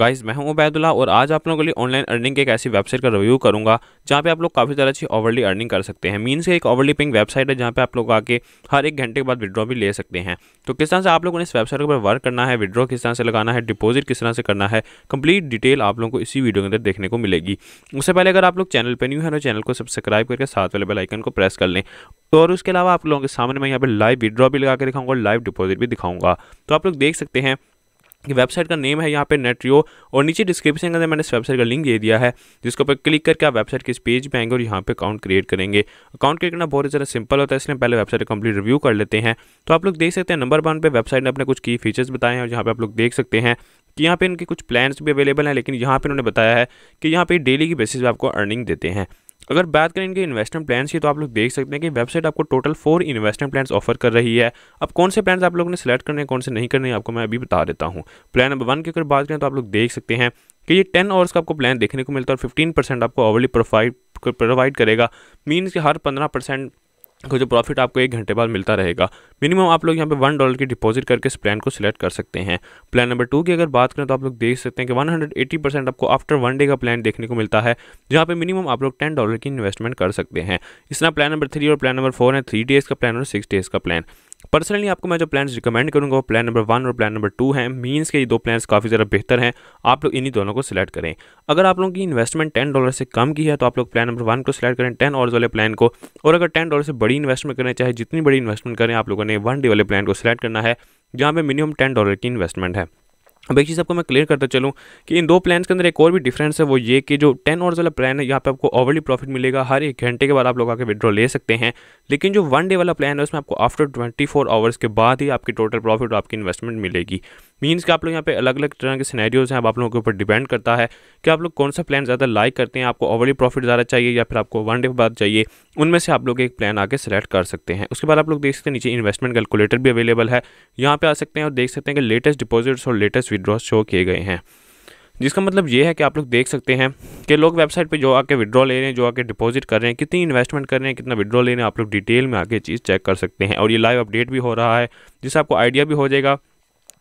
guys मैं हूं उबैदुल्ला और आज आप लोगों के लिए ऑनलाइन अर्निंग के एक ऐसी वेबसाइट का रिव्यू करूंगा जहां पे आप लोग काफ़ी ज़्यादा अच्छी ओवरली अर्निंग कर सकते हैं मीन्स एक ओवरली पिंग वेबसाइट है जहां पे आप लोग आके हर एक घंटे के बाद विड्रॉ भी ले सकते हैं तो किस तरह से आप लोगों ने इस वेबसाइट पर ऊपर वर्क करना है विड्रॉ किस तरह से लगाना है डिपोजिट किस तरह से करना है कंप्लीट डिटेल आप लोगों को इसी वीडियो के अंदर देखने को मिलेगी उससे पहले अगर आप लोग चैनल पर न्यू है तो चैनल को सब्सक्राइब करके साथ वाले बेलाइकन को प्रेस कर लें और उसके अलावा आप लोगों के सामने मैं यहाँ पर लाइव विड्रॉ भी लगा के दिखाऊंगा लाइव डिपोजिट भी दिखाऊंगा तो आप लोग देख सकते हैं कि वेबसाइट का नेम है यहाँ पे नेट्रियो और नीचे डिस्क्रिप्शन के अंदर मैंने इस वेबसाइट का लिंक दे दिया है जिसको पर क्लिक करके आप वेबसाइट के इस पेज पर आएंगे और यहाँ पे अकाउंट क्रिएट करेंगे अकाउंट क्रिएट करना बहुत ज़्यादा सिंपल होता है इसलिए पहले वेबसाइट का कंप्लीट रिव्यू कर लेते हैं तो आप लोग देख सकते हैं नंबर वन पर वेबसाइट ने अपने कुछ की फीचर्स बताए हैं और यहाँ पर आप लोग देख सकते हैं कि यहाँ पे इनके कुछ प्लान्स भी अवेलेबल हैं लेकिन यहाँ पर इन्होंने बताया है कि यहाँ पर डेली की बेसिस पर आपको अर्निंग देते हैं अगर बात करें इनके इन्वेस्टमेंट प्लान्स की तो आप लोग देख सकते हैं कि वेबसाइट आपको total four investment plans offer कर रही है अब कौन से प्लान्स आप लोगों ने सेलेक्ट करने हैं कौन से नहीं करने हैं आपको मैं अभी बता देता हूँ प्लान नंबर वन की अगर बात करें तो आप लोग देख सकते हैं कि ये टेन आवर्स का आपको प्लान देखने को मिलता है और फिफ्टीन परसेंट आपको ओवरली प्रोफाइड प्रोवाइड करेगा मीन्स कि हर पंद्रह परसेंट तो जो प्रॉफिट आपको एक घंटे बाद मिलता रहेगा मिनिमम आप लोग यहाँ पे वन डॉलर की डिपॉजिट करके इस प्लान को सिलेक्ट कर सकते हैं प्लान नंबर टू की अगर बात करें तो आप लोग देख सकते हैं कि 180 परसेंट आपको आफ्टर वन डे का प्लान देखने को मिलता है जहाँ पे मिनिमम आप लोग टेन डॉलर की इन्वेस्टमेंट कर सकते हैं इस तरह प्लान नंबर थ्री और प्लान नंबर फोर है थ्री डेज़ का प्लान और सिक्स डेज़ का प्लान पर्सनली आपको मैं जो प्लान रिकमेंड करूँगा वो प्लान नंबर वन और प्लान नंबर टू है मीन्स के ये दो प्लान्स काफ़ी ज़्यादा बेहतर हैं आप लोग इन्हीं दोनों को सिलेक्ट करें अगर आप लोगों की इन्वेस्टमेंट टेन डॉलर से कम की है तो आप लोग प्लान नंबर वन को सिलेक्ट करें टेन और वाले प्लान को और अगर टेन डॉलर से बड़ी इन्वेस्टमेंट करें चाहे जितनी बड़ी इन्वेस्टमेंट करें आप लोगों ने वन डे वाले प्लान को सिलेक्ट करना है जहाँ पर मिनिमम टेन डॉलर की इन्वेस्टमेंट है अब एक चीज़ आपको मैं क्लियर करता चलूँ कि इन दो प्लान्स के अंदर एक और भी डिफरेंस है वो ये कि जो टेन आवर्स वाला प्लान है यहाँ पे आपको ओवरली प्रॉफिट मिलेगा हर एक घंटे के बाद आप लोग आके विड्रॉ ले सकते हैं लेकिन जो वन डे वाला प्लान है उसमें आपको आफ्टर ट्वेंटी फोर आवर्स के बाद ही आपकी टोटल प्रॉफिट और आपकी इन्वेस्टमेंट मिलेगी मीन्स कि आप लोग यहाँ पे अलग अलग तरह के सिनेरियोज हैं अब आप लोगों के ऊपर डिपेंड करता है कि आप लोग कौन सा प्लान ज़्यादा लाइक करते हैं आपको ओवरली प्रॉफिट ज़्यादा चाहिए या फिर आपको वन डे बाद चाहिए उनमें से आप लोग एक प्लान आके सेलेक्ट कर सकते हैं उसके बाद आप लोग देख सकते हैं नीचे इन्वेस्टमेंट कैलकुलेटर भी अवेलेबल है यहाँ पर आ सकते हैं और देख सकते हैं कि लेटेस्ट डिपोजिट्स और लेटेस्ट विदड्रॉ शो किए गए हैं जिसका मतलब ये है कि आप लोग देख सकते हैं कि लोग वेबसाइट पे जो आके विड्रॉ ले रहे हैं जो आके डिपॉजिट कर रहे हैं कितनी इन्वेस्टमेंट कर रहे हैं कितना विड्रॉ ले रहे हैं आप लोग डिटेल में आके चीज़ चेक कर सकते हैं और ये लाइव अपडेट भी हो रहा है जिससे आपको आइडिया भी हो जाएगा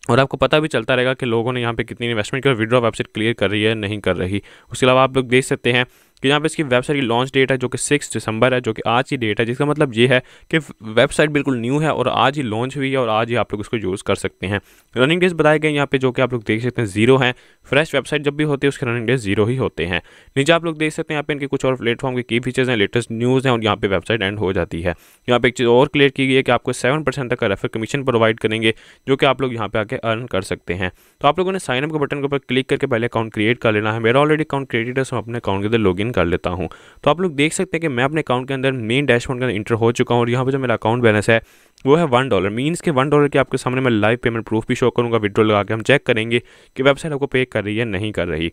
और आपको पता भी चलता रहेगा कि लोगों ने यहाँ पे कितनी इन्वेस्टमेंट की विड्रॉ वेबसाइट क्लियर कर रही है नहीं कर रही उसके अलावा आप लोग देख सकते हैं कि यहाँ पे इसकी वेबसाइट की लॉन्च डेट है जो कि सिक्स दिसंबर है जो कि आज ही डेट है जिसका मतलब ये है कि वेबसाइट बिल्कुल न्यू है और आज ही लॉन्च हुई है और आज ही आप लोग इसको यूज़ कर सकते हैं रनिंग डेज बताए गए यहाँ पे जो कि आप लोग देख सकते हैं जीरो हैं फ्रेश वेबसाइट जब भी होती है उसके रनिंग डेज जीरो ही होते हैं नीचे आप लोग देख सकते हैं यहाँ पे इनके कुछ और प्लेटफॉर्म के की फीचर्स हैं लेटेस्ट न्यूज़ हैं और यहाँ पे वेबसाइट एंड हो जाती है यहाँ पे एक चीज़ और क्लियर की गई है कि आपको सेवन परसेंट तक का रेफर कमीशन प्रोवाइड करेंगे जो कि आप लोग यहाँ पे आके अर्न कर सकते हैं तो आप लोगों ने साइनअप के बटन के ऊपर क्लिक करके पहले अकाउंट क्रिएट कर लेना है मेरा ऑलरेडी अकाउंट क्रिएटेड है सो अपने अकाउंट के अंदर लॉग कर लेता हूँ तो आप लोग देख सकते हैं कि मैं अपने अकाउंट के अंदर मेन डैशबोर्ड के अंदर इंटर हो चुका हूँ और यहाँ पर जो मेरा अकाउंट बैलेंस है वो है वन डॉलर मीन्स के वन डॉलर के आपके सामने मैं लाइव पेमेंट प्रूफ भी शो करूँगा विड्रॉ लगा के हम चेक करेंगे कि वेबसाइट आपको पे कर रही है नहीं कर रही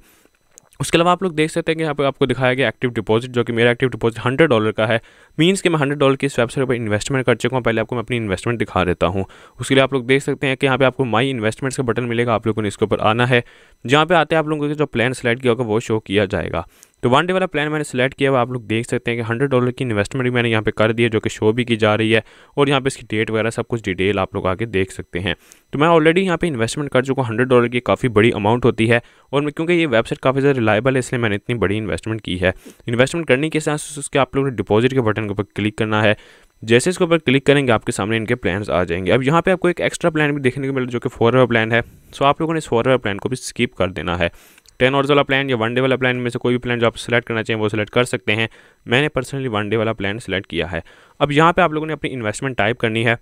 उसके अलावा आप लोग देख सकते हैं कि यहाँ पर आपको दिखाया गया एक्टिव डिपॉजिट जो कि मेरा एक्टिव डिपॉजिट हंड्रेड डॉलर का है मींस कि मैं हंड्रेड डॉलर की इस वेबसाइट पर इन्वेस्टमेंट कर चुका हूँ पहले आपको मैं अपनी इन्वेस्टमेंट दिखा देता हूँ उसके लिए आप लोग देख सकते हैं कि यहाँ पे आपको माई इन्वेस्टमेंट्स का बटन मिलेगा आप लोगों ने इसके ऊपर आना है जहाँ पर आते हैं आप लोगों के जो प्लान सेलेक्ट किया होगा वो शो किया जाएगा तो वन डे वाला प्लान मैंने सेलेक्ट किया हुआ आप लोग देख सकते हैं कि हंड्रेड डॉलर की इन्वेस्टमेंट मैंने यहाँ पे कर दी है जो कि शो भी की जा रही है और यहाँ पे इसकी डेट वगैरह सब कुछ डिटेल आप लोग आगे देख सकते हैं तो मैं ऑलरेडी यहाँ पे इन्वेस्टमेंट कर चुका हूँ हंड्रेड डॉलर की काफ़ी बड़ी अमाउंट होती है और मैं क्योंकि ये वेबसाइट काफ़ी ज़्यादा रिलायबल है इसलिए मैंने इतनी बड़ी इन्वेस्टमेंट की है इन्वेस्टमेंट करने के साथ उसके आप लोगों ने डिपॉजिट के बटन के ऊपर क्लिक करना है जैसे इसके ऊपर क्लिक करेंगे आपके सामने इनके प्लान्स आ जाएंगे अब यहाँ पे आपको एक एक्स्ट्रा प्लान भी देखने को मिला जो कि फॉरवर प्लान है सो आप लोगों ने इस फॉरवर प्लान को भी स्किप कर देना है टेन आवर्स वाला प्लान या वन डे वाला प्लान में से कोई भी प्लान जो आप सिलेक्ट करना चाहिए वो सिलेक्ट कर सकते हैं मैंने पर्सनली वन डे वाला प्लान सिलेक्ट किया है अब यहाँ पर आप लोगों ने अपनी इन्वेस्टमेंट टाइप करनी है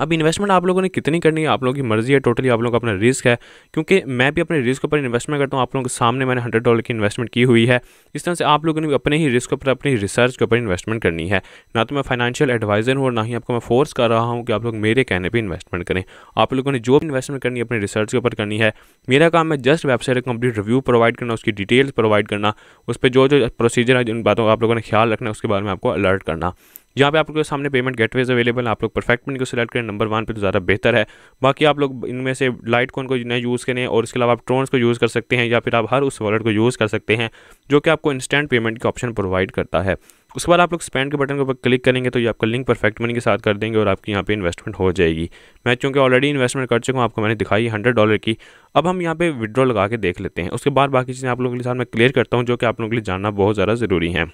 अब इन्वेस्टमेंट आप लोगों ने कितनी करनी है आप लोगों की मर्जी है टोटली आप लोगों का अपना रिस्क है क्योंकि मैं भी अपने रिस्क ऊपर इन्वेस्टमेंट करता हूँ आप लोगों के सामने मैंने हंड्रेड डॉलर की इन्वेस्टमेंट की हुई है इस तरह से आप लोगों ने भी अपने ही रिस्क ऊपर अपनी रिसर्च के ऊपर इन्वेस्टमेंट करनी है ना तो मैं फाइनेंशियल एडवाइजर हूँ और ना ही आपको मैं फोर्स कर रहा हूँ कि आप लोग मेरे कहने पर इन्वेस्टमेंट करें आप लोगों ने जो भी इन्वेस्टमेंट करनी है अपने रिसर्च के ऊपर करनी है मेरा काम है जस्ट वेबसाइट का कंप्लीट रिव्यू प्रोवाइड करना उसकी डिटेल्स प्रोवाइड करना उस पर जो जो प्रोसीजर है जिन बातों का आप लोगों ने ख्याल रखना है उसके बारे में आपको अलर्ट करना यहाँ पे आपके सामने पेमेंट गेटवेज अवेलेबल आप लोग परफेक्ट मनी को सिलेक्ट करें नंबर वन पे तो ज़्यादा बेहतर है बाकी आप लोग इनमें से लाइट कॉन को नहीं यूज़ करें और इसके अलावा आप ट्रोन्स को यूज़ कर सकते हैं या फिर आप हर उस वॉलेट को यूज़ कर सकते हैं जो कि आपको इंस्टेंट पेमेंट का ऑप्शन प्रोवाइड करता है उसके बाद आप लोग स्पेंड के बटन के ऊपर क्लिक करेंगे तो ये आपका लिंक परफेक्ट मनी के साथ कर देंगे और आपकी यहाँ पे इन्वेस्टमेंट हो जाएगी मैं चूँकि ऑलरेडी इन्वेस्टमेंट कर चुका हूँ आपको मैंने दिखाई हंड्रेड डॉलर की अब हम यहाँ पे विड्रॉ लगा के देख लेते हैं उसके बाद बाकी चीज़ें आप लोगों के साथ मैं क्लियर करता हूँ जो कि आप लोगों के लिए जानना बहुत ज़्यादा ज़रूरी है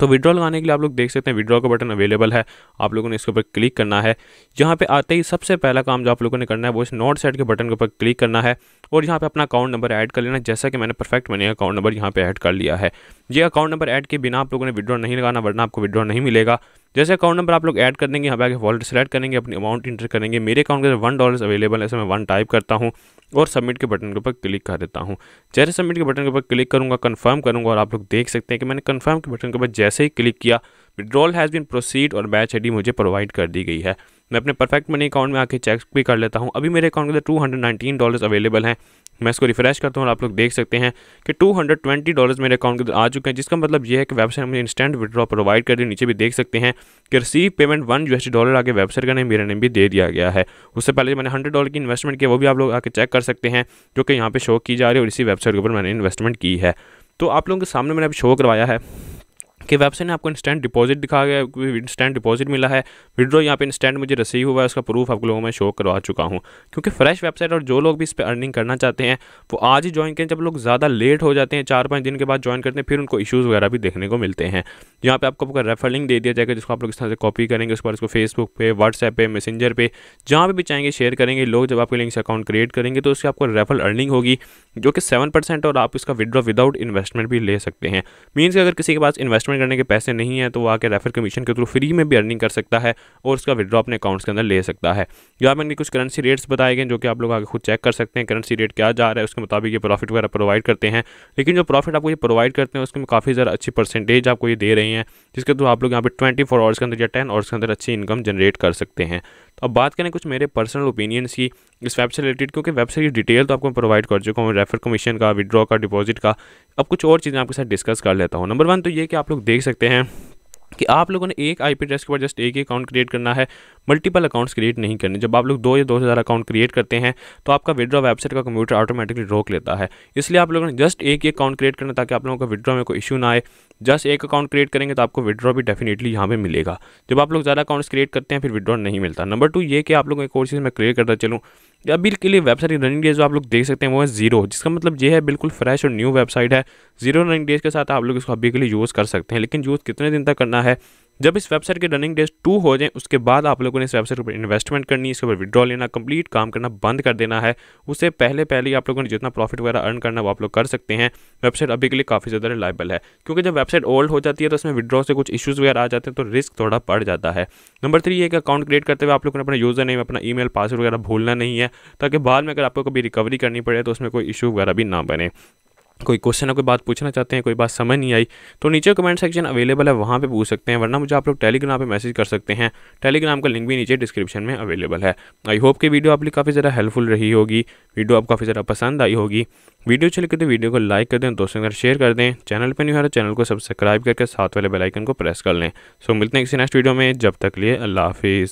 तो विड्रॉल लगाने के लिए आप लोग देख सकते हैं विड्रॉ का बटन अवेलेबल है आप लोगों ने इसके ऊपर क्लिक करना है यहाँ पे आते ही सबसे पहला काम जो आप लोगों ने करना है वो इस नोट सेट के बटन के ऊपर क्लिक करना है और यहाँ पे अपना अकाउंट नंबर ऐड कर लेना जैसा कि मैंने परफेक्ट मैंने अकाउंट नंबर यहाँ पर ऐड कर लिया है ये अकाउंट नंबर ऐड के बिना आप लोगों ने विड्रॉ नहीं लगाना वरना आपको विड्रॉ नहीं मिलेगा जैसे अकाउंट नंबर आप लोग ऐड कर देंगे यहाँ पे आगे वॉलेट सेलेक्ट करेंगे अपनी अमाउंट इंटर करेंगे मेरे अकाउंट के अंदर वन डॉलर अवेलेबल है ऐसे मैं वन टाइप करता हूँ और सबमिट के बटन के ऊपर क्लिक कर देता हूँ जैसे सबमिट के बटन के ऊपर क्लिक करूँगा कन्फर्म करूँगा और आप लोग देख सकते हैं कि मैंने कन्फर्म के बटन के ऊपर जैसे ही क्लिक किया विड्रॉल हैज़ बिन प्रोसीड और बैच आई मुझे प्रोवाइड कर दी गई है मैं अपने परफेक्ट मनी अकाउंट में आके चेक भी कर लेता हूँ अभी मेरे अकाउंट के अंदर two hundred nineteen dollars available हैं मैं इसको रिफ्रेश करता हूँ और आप लोग देख सकते हैं कि टू हंड्रेड ट्वेंटी डॉलर्स मेरे अकाउंट के अंदर आ चुके हैं जिसका मतलब यह है कि वेबसाइट मुझे इंस्टेंट विड्रॉ प्रोवाइड कर दी नीचे भी देख सकते हैं कि रिसीव पेमेंट वन यू डॉलर आगे वेबसाइट का नहीं मेरा नेम भी दे दिया गया है उससे पहले मैंने हंड्रेड डॉलर की इन्वेस्टमेंट किया वो भी आप लोग आके चेक कर सकते हैं जो कि यहाँ पर शो की जा रही है और इसी वेबसाइट के ऊपर मैंने इन्वेस्टमेंट की है तो आप लोगों के सामने मैंने अभी शो करवाया है कि वेबसाइट में आपको इंस्टेंट डिपॉजिट दिखा गया इंस्टेंट डिपॉजिट मिला है विड्रो यहाँ पे इंस्टेंट मुझे रसीव हुआ है उसका प्रूफ आप लोगों में शो करवा चुका हूँ क्योंकि फ्रेश वेबसाइट और जो लोग भी इस पर अर्निंग करना चाहते हैं वो आज ही ज्वाइन करें जब लोग ज़्यादा लेट हो जाते हैं चार पाँच दिन के बाद ज्वाइन करते हैं फिर उनको इशूज़ वगैरह भी देखने को मिलते हैं यहाँ पर आपको आपका रेफर लिंक दे दिया जाएगा जिसको आप लोग इस तरह से कॉपी करेंगे उसके बाद उसको फेसबुक पे व्हाट्सएप पे मैसेंजर पे जहाँ पर भी चाहेंगे शेयर करेंगे लोग जब आपके लिंक से अकाउंट क्रिएट करेंगे तो उससे आपको रेफर अर्निंग होगी जो कि सेवन और आप इसका विड्रॉ विदाउट इन्वेस्टमेंट भी ले सकते हैं मीन्स अगर किसी के पास इन्वेस्टमेंट इन्वेस्टमेंट करने के पैसे नहीं है तो वो आके रेफर कमीशन के थ्रू फ्री में भी अर्निंग कर सकता है और उसका विद्रॉ अपने अकाउंट्स के अंदर ले सकता है या मैंने कुछ करेंसी रेट्स बताए गए जो कि आप लोग आगे खुद चेक कर सकते हैं करेंसी रेट क्या जा रहा है उसके मुताबिक ये प्रॉफिट वगैरह प्रोवाइड करते हैं लेकिन जो प्रॉफिट आपको ये प्रोवाइड करते हैं उसमें काफ़ी ज़्यादा अच्छी परसेंटेज आपको ये दे रहे हैं जिसके थ्रू आप लोग यहाँ पे ट्वेंटी फोर आवर्स के अंदर या टेन आवर्स के अंदर अच्छी इनकम जनरेट कर सकते हैं तो अब बात करें कुछ मेरे पर्सनल ओपिनियंस की इस वेब से रिलेटेड क्योंकि वेब से की डिटेल तो आपको प्रोवाइड कर चुका हूँ रेफर कमीशन का विद्रॉ का डिपॉजिट का अब कुछ और चीज़ें आपके साथ डिस्कस कर लेता हूँ नंबर वन तो ये कि आप लोग देख सकते हैं कि आप लोगों ने एक आई पी एड्रेस के ऊपर जस्ट एक ही अकाउंट क्रिएट करना है मल्टीपल अकाउंट्स क्रिएट नहीं करने जब आप लोग दो या दो हज़ार अकाउंट क्रिएट करते हैं तो आपका विड्रॉ वेबसाइट का कंप्यूटर ऑटोमेटिकली रोक लेता है इसलिए आप लोगों ने जस्ट एक ही अकाउंट क्रिएट करना ताकि आप लोगों का विड्रॉ में कोई इशू ना आए जस्ट एक अकाउंट क्रिएट करेंगे तो आपको विड्रॉ भी डेफिनेटली यहाँ पर मिलेगा जब आप लोग ज़्यादा अकाउंट्स क्रिएट करते हैं फिर विड्रॉ नहीं मिलता नंबर टू ये कि आप लोगों के कोर्सेज में क्रिएट करता चलूँ अभी के लिए वेबसाइट रनिंग डेज आप लोग देख सकते हैं वो है जीरो जिसका मतलब ये है बिल्कुल फ्रेश और न्यू वेबसाइट है जीरो रनिंग डेज के साथ आप लोग इसको अभी के लिए यूज़ कर सकते हैं लेकिन यूज़ कितने दिन तक करना है जब इस वेबसाइट के रनिंग डेज टू हो जाए उसके बाद आप लोगों ने इस वेबसाइट के ऊपर इन्वेस्टमेंट करनी इसके ऊपर विड्रॉ लेना कंप्लीट काम करना बंद कर देना है उससे पहले पहले ही आप लोगों ने जितना प्रॉफिट वगैरह अर्न करना वो आप लोग कर सकते हैं वेबसाइट अभी के लिए काफ़ी ज़्यादा रिलायबल है क्योंकि जब वेबसाइट ओल्ड हो जाती है तो उसमें विड्रॉ से कुछ इशूज़ वगैरह आ जाते हैं तो रिस्क थोड़ा बढ़ जाता है नंबर थ्री एक अकाउंट क्रिएट करते हुए आप लोगों ने अपना यूज़र नहीं अपना ई पासवर्ड वगैरह भूलना नहीं है ताकि बाद में अगर आपको कभी रिकवरी करनी पड़े तो उसमें कोई इशू वगैरह भी ना बने कोई क्वेश्चन है कोई बात पूछना चाहते हैं कोई बात समझ नहीं आई तो नीचे कमेंट सेक्शन अवेलेबल है वहाँ पे पूछ सकते हैं वरना मुझे आप लोग टेलीग्राम पे मैसेज कर सकते हैं टेलीग्राम का लिंक भी नीचे डिस्क्रिप्शन में अवेलेबल है आई होप कि वीडियो आप लिए काफ़ी ज़्यादा हेल्पफुल रही होगी वीडियो आप काफ़ी ज़्यादा पसंद आई होगी वीडियो अच्छी लगी तो वीडियो को लाइक कर दें दोस्तों के साथ शेयर कर दें चैनल पर नहीं हो रहा चैनल को सब्सक्राइब करके साथ वाले बेलाइकन को प्रेस कर लें सो मिलते हैं किसी नेक्स्ट वीडियो में जब तक लिए अल्लाह हाफिज़